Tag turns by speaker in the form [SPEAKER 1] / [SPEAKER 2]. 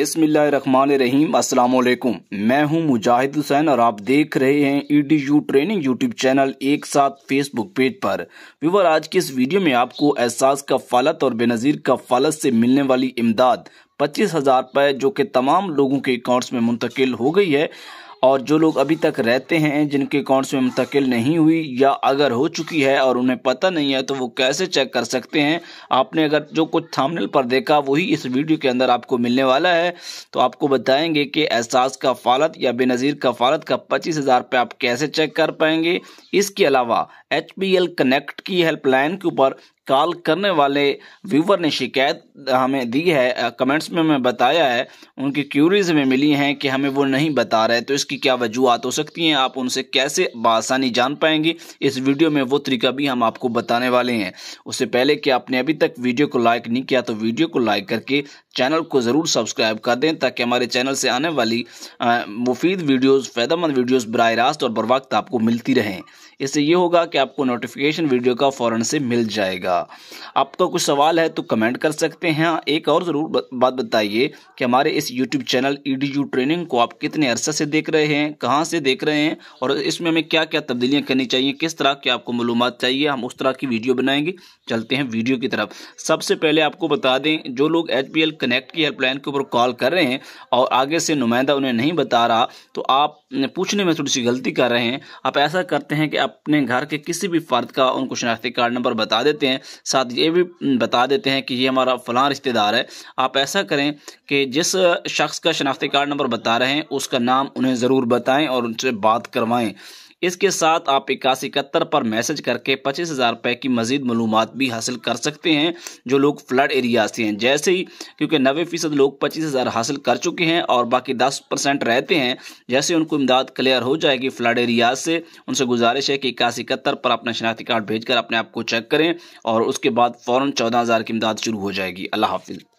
[SPEAKER 1] अस्सलाम वालेकुम मैं हूं मुजाहिद हुसैन और आप देख रहे हैं E D U training YouTube channel एक साथ फेसबुक पेज पर व्यूवर आज की इस वीडियो में आपको एहसास का फालत और बेनज़ीर का फालत से मिलने वाली इमदाद पच्चीस हज़ार रुपए जो कि तमाम लोगों के अकाउंट्स में मुंतकिल हो गई है और जो लोग अभी तक रहते हैं जिनके अकाउंट्स में मुंतकिल नहीं हुई या अगर हो चुकी है और उन्हें पता नहीं है तो वो कैसे चेक कर सकते हैं आपने अगर जो कुछ थामनल पर देखा वही इस वीडियो के अंदर आपको मिलने वाला है तो आपको बताएंगे कि एहसास का फालत या बेनज़ीर का फालत का पच्चीस हज़ार रुपये आप कैसे चेक कर पाएंगे इसके अलावा एच पी कनेक्ट की हेल्पलाइन के ऊपर कॉल करने वाले व्यूवर ने शिकायत हमें दी है कमेंट्स में हमें बताया है उनकी क्यूरीज में मिली हैं कि हमें वो नहीं बता रहे तो इसकी क्या वजूहत हो सकती हैं आप उनसे कैसे बासानी जान पाएंगे इस वीडियो में वो तरीका भी हम आपको बताने वाले हैं उससे पहले कि आपने अभी तक वीडियो को लाइक नहीं किया तो वीडियो को लाइक करके चैनल को ज़रूर सब्सक्राइब कर दें ताकि हमारे चैनल से आने वाली मुफीद वीडियोस फ़ायदेमंद वीडियोस बर रास्त और बर वक्त आपको मिलती रहें इससे ये होगा कि आपको नोटिफिकेशन वीडियो का फ़ौर से मिल जाएगा आपका कुछ सवाल है तो कमेंट कर सकते हैं एक और ज़रूर बात बताइए कि हमारे इस YouTube channel E e training को आप कितने अरसा से देख रहे हैं कहाँ से देख रहे हैं और इसमें हमें क्या क्या तब्दीलियाँ करनी चाहिए किस तरह की आपको मालूम चाहिए हम उस तरह की वीडियो बनाएंगे चलते हैं वीडियो की तरफ सबसे पहले आपको बता दें जो लोग एच पी कनेक्ट की हेल्पलाइन के ऊपर कॉल कर रहे हैं और आगे से नुमाइंदा उन्हें नहीं बता रहा तो आप पूछने में थोड़ी सी गलती कर रहे हैं आप ऐसा करते हैं कि अपने घर के किसी भी फ़र्द का उनको शनाख्ती कार्ड नंबर बता देते हैं साथ ये भी बता देते हैं कि ये हमारा फलां रिश्तेदार है आप ऐसा करें कि जिस शख्स का शनाख्ती कार्ड नंबर बता रहे हैं उसका नाम उन्हें ज़रूर बताएँ और उनसे बात करवाएँ इसके साथ आप इक्यासी इकहत्तर पर मैसेज करके पच्चीस हज़ार रुपये की मजीद मालूम भी हासिल कर सकते हैं जो लोग फ्लड एरियाज से हैं जैसे ही क्योंकि नबे फ़ीसद लोग पच्चीस हज़ार हासिल कर चुके हैं और बाकी दस परसेंट रहते हैं जैसे उनको इमदाद क्लियर हो जाएगी फ्लड एरियाज से उनसे गुजारिश है कि इक्यासी इकहत्तर पर अपना शनाख्ती कार्ड भेज कर अपने आप को चेक करें और उसके बाद फ़ौर चौदह हज़ार की इमदाद शुरू हो जाएगी अल्लाह हाफिज़